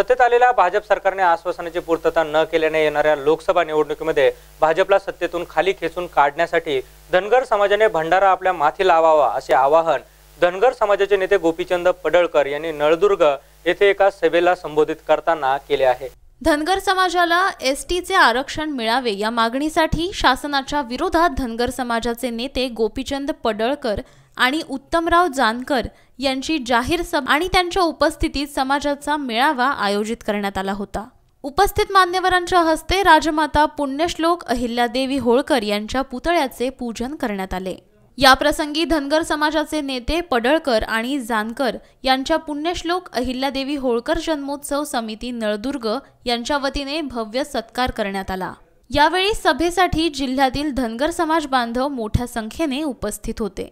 सत्तेत आलेल्या भाजप सरकारने आश्वासनाची पूर्तता न केल्याने येणाऱ्या लोकसभा निवडणुकीमध्ये भाजपला सत्तेतून खाली खेचून काढण्यासाठी धनगर समाजाने भंडारा आपल्या माथी लावावा असे आवाहन धनगर समाजाचे नेते गोपीचंद पडळकर यांनी नळदुर्ग येथे एका सभेला संबोधित करताना केले आहे धनगर समाजाला एस टीचे आरक्षण मिळावे या मागणीसाठी शासनाच्या विरोधात धनगर समाजाचे नेते गोपीचंद पडळकर आणि उत्तमराव जानकर यांची जाहीर सभा आणि त्यांच्या उपस्थितीत समाजाचा मेळावा आयोजित करण्यात आला होता उपस्थित मान्यवरांच्या हस्ते राजमाता पुण्यश्लोक अहिल्यादेवी होळकर यांच्या पुतळ्याचे पूजन करण्यात आले याप्रसंगी धनगर समाजाचे नेते पडळकर आणि जानकर यांच्या पुण्यश्लोक अहिल्यादेवी होळकर जन्मोत्सव समिती नळदुर्ग यांच्या वतीने भव्य सत्कार करण्यात आला यावेळी सभेसाठी जिल्ह्यातील धनगर समाज बांधव मोठ्या संख्येने उपस्थित होते